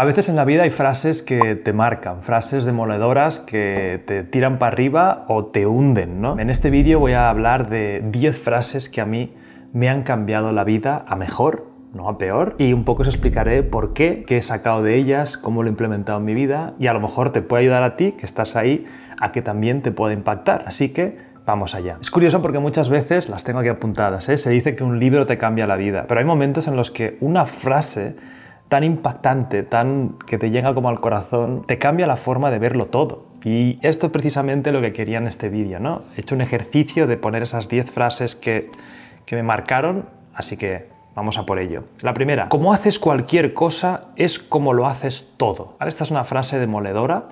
A veces en la vida hay frases que te marcan, frases demoledoras que te tiran para arriba o te hunden, ¿no? En este vídeo voy a hablar de 10 frases que a mí me han cambiado la vida a mejor, no a peor, y un poco os explicaré por qué, qué he sacado de ellas, cómo lo he implementado en mi vida, y a lo mejor te puede ayudar a ti, que estás ahí, a que también te pueda impactar. Así que Vamos allá. Es curioso porque muchas veces las tengo aquí apuntadas. ¿eh? Se dice que un libro te cambia la vida, pero hay momentos en los que una frase tan impactante, tan que te llega como al corazón, te cambia la forma de verlo todo. Y esto es precisamente lo que quería en este vídeo, ¿no? He hecho un ejercicio de poner esas 10 frases que, que me marcaron, así que Vamos a por ello. La primera, como haces cualquier cosa es como lo haces todo. Ahora esta es una frase demoledora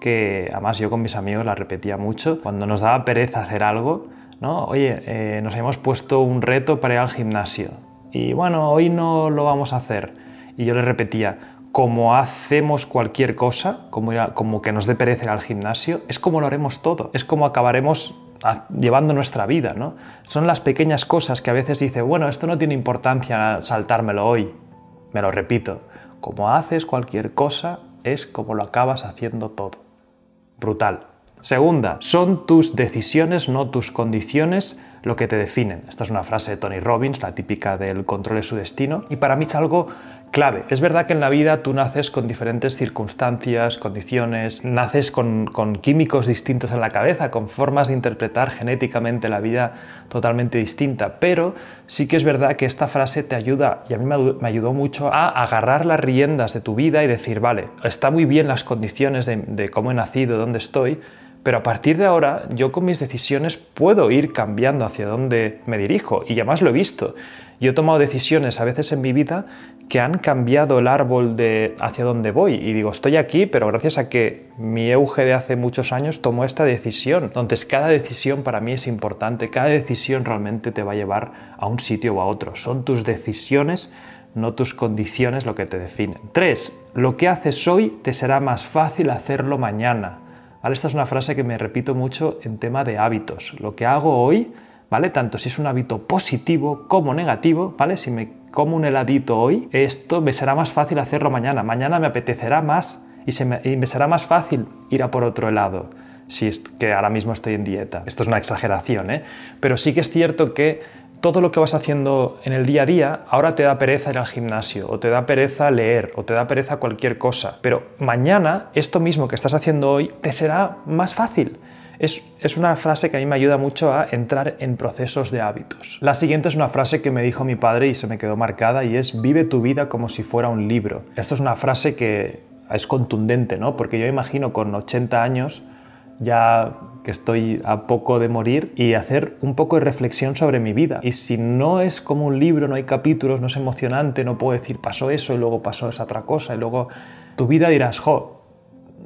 que además yo con mis amigos la repetía mucho. Cuando nos daba pereza hacer algo, ¿no? Oye, eh, nos hemos puesto un reto para ir al gimnasio. Y bueno, hoy no lo vamos a hacer y yo le repetía, como hacemos cualquier cosa, como, como que nos dé perecer al gimnasio, es como lo haremos todo, es como acabaremos llevando nuestra vida, ¿no? Son las pequeñas cosas que a veces dice, bueno, esto no tiene importancia saltármelo hoy, me lo repito, como haces cualquier cosa, es como lo acabas haciendo todo. Brutal. Segunda, son tus decisiones, no tus condiciones, lo que te definen. Esta es una frase de Tony Robbins, la típica del control de su destino, y para mí es algo clave. Es verdad que en la vida tú naces con diferentes circunstancias, condiciones, naces con, químicos distintos en la cabeza, con formas de interpretar genéticamente la vida totalmente distinta, pero sí que es verdad que esta frase te ayuda, y a mí me ayudó mucho, a agarrar las riendas de tu vida y decir, vale, está muy bien las condiciones de, de cómo he nacido, dónde estoy, pero a partir de ahora yo con mis decisiones puedo ir cambiando hacia dónde me dirijo y además lo he visto. Yo he tomado decisiones a veces en mi vida que han cambiado el árbol de hacia dónde voy. Y digo, estoy aquí, pero gracias a que mi auge de hace muchos años tomó esta decisión. Entonces, cada decisión para mí es importante, cada decisión realmente te va a llevar a un sitio o a otro. Son tus decisiones, no tus condiciones lo que te definen. Tres, Lo que haces hoy te será más fácil hacerlo mañana. Ahora, Esta es una frase que me repito mucho en tema de hábitos. Lo que hago hoy ¿vale? Tanto si es un hábito positivo como negativo, ¿vale? Si me como un heladito hoy, esto me será más fácil hacerlo mañana. Mañana me apetecerá más y, me, será más fácil ir a por otro helado si es que ahora mismo estoy en dieta. Esto es una exageración, ¿eh? Pero sí que es cierto que todo lo que vas haciendo en el día a día, ahora te da pereza ir al gimnasio, o te da pereza leer, o te da pereza cualquier cosa. Pero mañana, esto mismo que estás haciendo hoy, te será más fácil. Es, una frase que a mí me ayuda mucho a entrar en procesos de hábitos. La siguiente es una frase que me dijo mi padre y se me quedó marcada y es vive tu vida como si fuera un libro. Esto es una frase que es contundente, ¿no? Porque yo imagino con 80 años ya que estoy a poco de morir y hacer un poco de reflexión sobre mi vida. Y si no es como un libro, no hay capítulos, no es emocionante, no puedo decir pasó eso y luego pasó esa otra cosa y luego tu vida dirás, jo,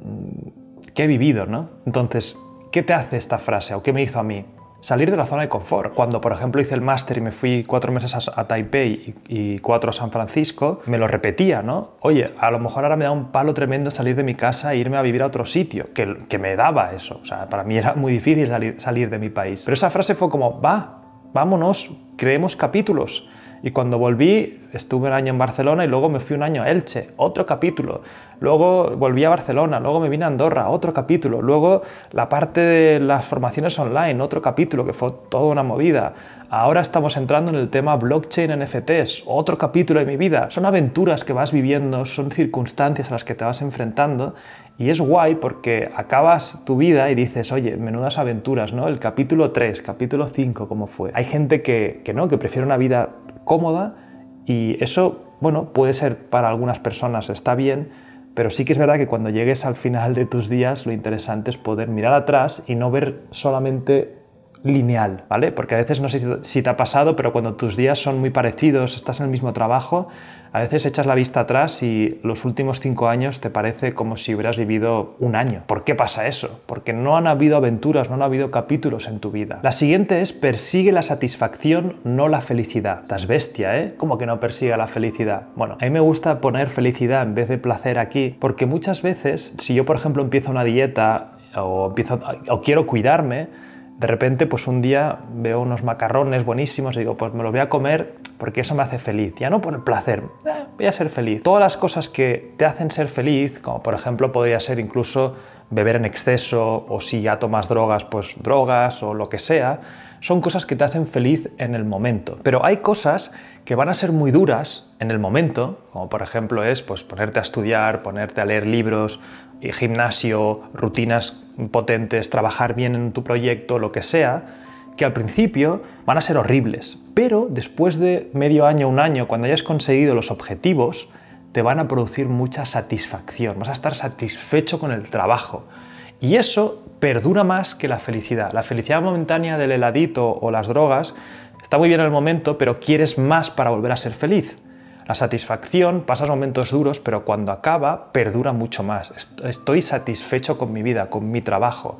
mm, qué he vivido, ¿no? Entonces, ¿Qué te hace esta frase o qué me hizo a mí? Salir de la zona de confort. Cuando, por ejemplo, hice el máster y me fui cuatro meses a, Taipei y, cuatro a San Francisco, me lo repetía, ¿no? Oye, a lo mejor ahora me da un palo tremendo salir de mi casa e irme a vivir a otro sitio, que, me daba eso. O sea, para mí era muy difícil salir de mi país. Pero esa frase fue como, va, vámonos, creemos capítulos. Y cuando volví, estuve un año en Barcelona y luego me fui un año a Elche, otro capítulo. Luego volví a Barcelona, luego me vine a Andorra, otro capítulo. Luego la parte de las formaciones online, otro capítulo, que fue toda una movida. Ahora estamos entrando en el tema blockchain NFTs, otro capítulo de mi vida. Son aventuras que vas viviendo, son circunstancias a las que te vas enfrentando y es guay porque acabas tu vida y dices, oye, menudas aventuras, ¿no? El capítulo 3, capítulo 5, ¿cómo fue? Hay gente que, que no, que prefiere una vida cómoda y eso, bueno, puede ser para algunas personas está bien, pero sí que es verdad que cuando llegues al final de tus días lo interesante es poder mirar atrás y no ver solamente lineal, ¿vale? Porque a veces no sé si te ha pasado, pero cuando tus días son muy parecidos, estás en el mismo trabajo, a veces echas la vista atrás y los últimos cinco años te parece como si hubieras vivido un año. ¿Por qué pasa eso? Porque no han habido aventuras, no han habido capítulos en tu vida. La siguiente es persigue la satisfacción, no la felicidad. Estás bestia, ¿eh? ¿Cómo que no persiga la felicidad? Bueno, a mí me gusta poner felicidad en vez de placer aquí, porque muchas veces, si yo por ejemplo empiezo una dieta o, empiezo, o quiero cuidarme, de repente, pues un día veo unos macarrones buenísimos y digo, pues me los voy a comer porque eso me hace feliz. Ya no por el placer, eh, voy a ser feliz. Todas las cosas que te hacen ser feliz, como por ejemplo podría ser incluso beber en exceso o si ya tomas drogas, pues drogas o lo que sea, son cosas que te hacen feliz en el momento. Pero hay cosas que van a ser muy duras en el momento, como por ejemplo es pues, ponerte a estudiar, ponerte a leer libros, gimnasio, rutinas potentes, trabajar bien en tu proyecto, lo que sea, que al principio van a ser horribles, pero después de medio año, un año, cuando hayas conseguido los objetivos, te van a producir mucha satisfacción, vas a estar satisfecho con el trabajo, y eso perdura más que la felicidad. La felicidad momentánea del heladito o las drogas está muy bien en el momento, pero quieres más para volver a ser feliz. La satisfacción, pasas momentos duros, pero cuando acaba, perdura mucho más. Estoy satisfecho con mi vida, con mi trabajo.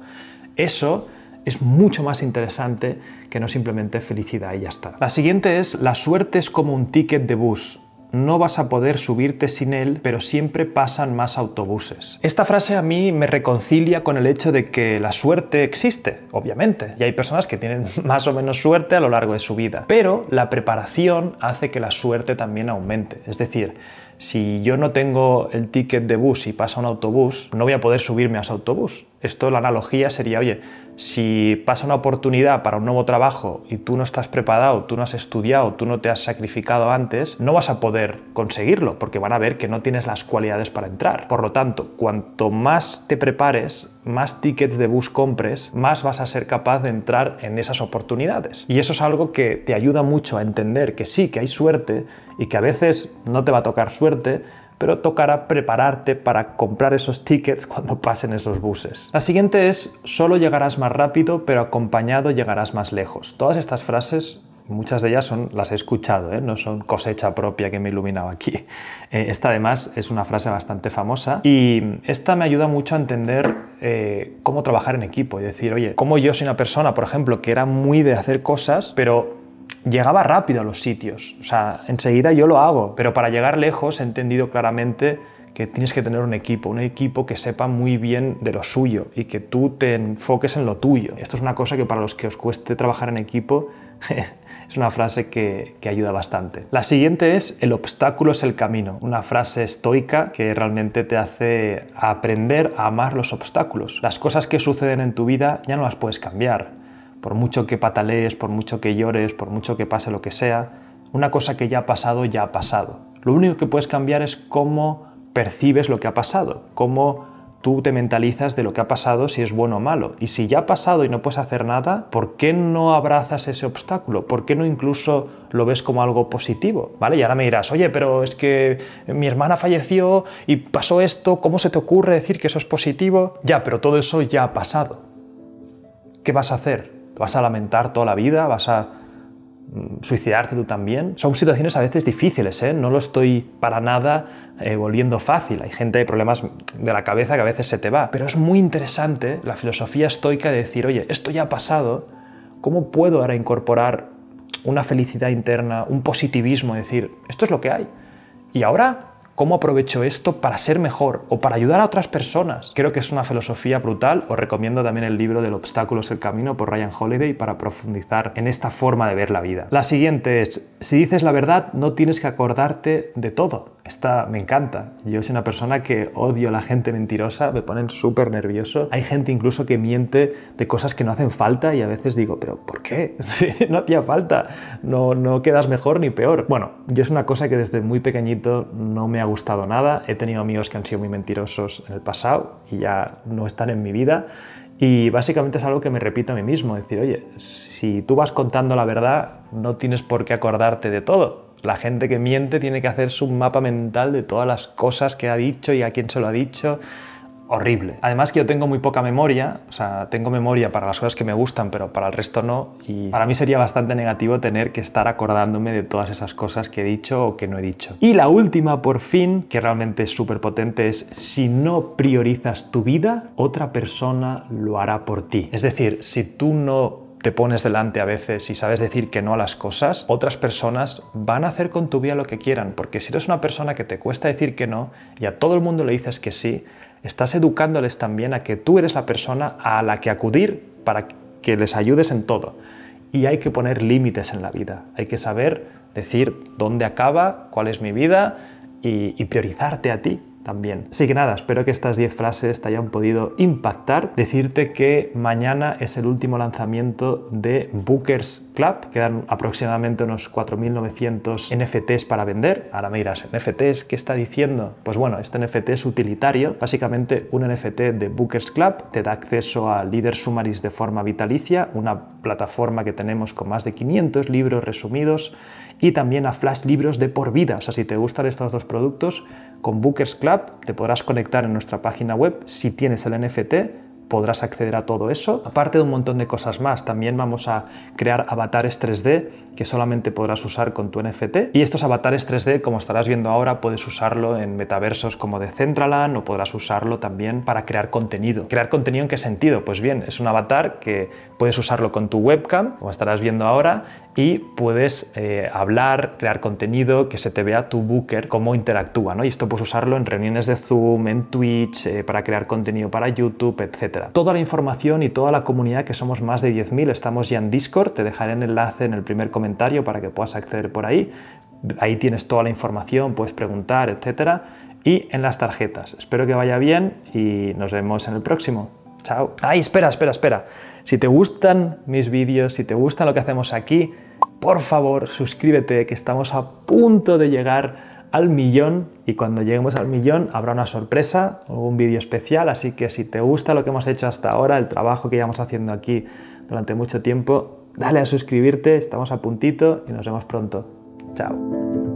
Eso es mucho más interesante que no simplemente felicidad y ya está. La siguiente es, la suerte es como un ticket de bus no vas a poder subirte sin él, pero siempre pasan más autobuses. Esta frase a mí me reconcilia con el hecho de que la suerte existe, obviamente, y hay personas que tienen más o menos suerte a lo largo de su vida, pero la preparación hace que la suerte también aumente, es decir, si yo no tengo el ticket de bus y pasa un autobús, no voy a poder subirme a ese autobús. Esto, la analogía sería, oye, si pasa una oportunidad para un nuevo trabajo y tú no estás preparado, tú no has estudiado, tú no te has sacrificado antes, no vas a poder conseguirlo porque van a ver que no tienes las cualidades para entrar. Por lo tanto, cuanto más te prepares, más tickets de bus compres, más vas a ser capaz de entrar en esas oportunidades. Y eso es algo que te ayuda mucho a entender que sí, que hay suerte y que a veces no te va a tocar suerte, pero tocará prepararte para comprar esos tickets cuando pasen esos buses. La siguiente es, solo llegarás más rápido, pero acompañado llegarás más lejos. Todas estas frases muchas de ellas son, las he escuchado, ¿eh? no son cosecha propia que me iluminaba aquí. Eh, esta además es una frase bastante famosa y esta me ayuda mucho a entender eh, cómo trabajar en equipo y decir, oye, cómo yo soy una persona, por ejemplo, que era muy de hacer cosas, pero llegaba rápido a los sitios. O sea, enseguida yo lo hago, pero para llegar lejos he entendido claramente que tienes que tener un equipo, un equipo que sepa muy bien de lo suyo y que tú te enfoques en lo tuyo. Esto es una cosa que para los que os cueste trabajar en equipo Es una frase que, ayuda bastante. La siguiente es el obstáculo es el camino. Una frase estoica que realmente te hace aprender a amar los obstáculos. Las cosas que suceden en tu vida ya no las puedes cambiar. Por mucho que patalees, por mucho que llores, por mucho que pase lo que sea, una cosa que ya ha pasado, ya ha pasado. Lo único que puedes cambiar es cómo percibes lo que ha pasado, cómo tú te mentalizas de lo que ha pasado, si es bueno o malo. Y si ya ha pasado y no puedes hacer nada, ¿por qué no abrazas ese obstáculo? ¿Por qué no incluso lo ves como algo positivo? ¿Vale? Y ahora me dirás, oye, pero es que mi hermana falleció y pasó esto, ¿cómo se te ocurre decir que eso es positivo? Ya, pero todo eso ya ha pasado. ¿Qué vas a hacer? ¿Vas a lamentar toda la vida? ¿Vas a Mm, suicidarte tú también. Son situaciones a veces difíciles, ¿eh? no lo estoy para nada eh, volviendo fácil. Hay gente, hay problemas de la cabeza que a veces se te va. Pero es muy interesante la filosofía estoica de decir, oye, esto ya ha pasado, ¿cómo puedo ahora incorporar una felicidad interna, un positivismo, decir, esto es lo que hay? Y ahora ¿Cómo aprovecho esto para ser mejor o para ayudar a otras personas? Creo que es una filosofía brutal. Os recomiendo también el libro del obstáculo es el camino por Ryan Holiday para profundizar en esta forma de ver la vida. La siguiente es, si dices la verdad, no tienes que acordarte de todo. Esta me encanta. Yo soy una persona que odio a la gente mentirosa, me ponen súper nervioso. Hay gente incluso que miente de cosas que no hacen falta y a veces digo, pero ¿por qué? no hacía falta, no, no quedas mejor ni peor. Bueno, yo es una cosa que desde muy pequeñito no me ha gustado nada. He tenido amigos que han sido muy mentirosos en el pasado y ya no están en mi vida. Y básicamente es algo que me repito a mí mismo, decir, oye, si tú vas contando la verdad, no tienes por qué acordarte de todo la gente que miente tiene que hacerse un mapa mental de todas las cosas que ha dicho y a quién se lo ha dicho. Horrible. Además que yo tengo muy poca memoria, o sea, tengo memoria para las cosas que me gustan, pero para el resto no. Y para mí sería bastante negativo tener que estar acordándome de todas esas cosas que he dicho o que no he dicho. Y la última, por fin, que realmente es súper potente, es si no priorizas tu vida, otra persona lo hará por ti. Es decir, si tú no te pones delante a veces y sabes decir que no a las cosas, otras personas van a hacer con tu vida lo que quieran, porque si eres una persona que te cuesta decir que no y a todo el mundo le dices que sí, estás educándoles también a que tú eres la persona a la que acudir para que les ayudes en todo. Y hay que poner límites en la vida, hay que saber decir dónde acaba, cuál es mi vida y, priorizarte a ti, también. Así que nada, espero que estas 10 frases te hayan podido impactar. Decirte que mañana es el último lanzamiento de Bookers Club. Quedan aproximadamente unos 4.900 NFTs para vender. Ahora me dirás, ¿NFTs qué está diciendo? Pues bueno, este NFT es utilitario. Básicamente un NFT de Bookers Club te da acceso a Leader Summaries de forma vitalicia, una plataforma que tenemos con más de 500 libros resumidos y también a Flash Libros de por vida. O sea, si te gustan estos dos productos, con Bookers Club te podrás conectar en nuestra página web si tienes el NFT podrás acceder a todo eso, aparte de un montón de cosas más. También vamos a crear avatares 3D que solamente podrás usar con tu NFT. Y estos avatares 3D, como estarás viendo ahora, puedes usarlo en metaversos como Decentraland o podrás usarlo también para crear contenido. ¿Crear contenido en qué sentido? Pues bien, es un avatar que puedes usarlo con tu webcam, como estarás viendo ahora, y puedes eh, hablar, crear contenido, que se te vea tu booker, cómo interactúa, ¿no? Y esto puedes usarlo en reuniones de Zoom, en Twitch, eh, para crear contenido para YouTube, etc. Toda la información y toda la comunidad, que somos más de 10.000, estamos ya en Discord, te dejaré el enlace en el primer comentario para que puedas acceder por ahí. Ahí tienes toda la información, puedes preguntar, etcétera. Y en las tarjetas. Espero que vaya bien y nos vemos en el próximo. Chao. Ay, espera, espera, espera. Si te gustan mis vídeos, si te gusta lo que hacemos aquí, por favor suscríbete que estamos a punto de llegar al millón y cuando lleguemos al millón habrá una sorpresa, o un vídeo especial, así que si te gusta lo que hemos hecho hasta ahora, el trabajo que llevamos haciendo aquí durante mucho tiempo, dale a suscribirte, estamos a puntito y nos vemos pronto. Chao.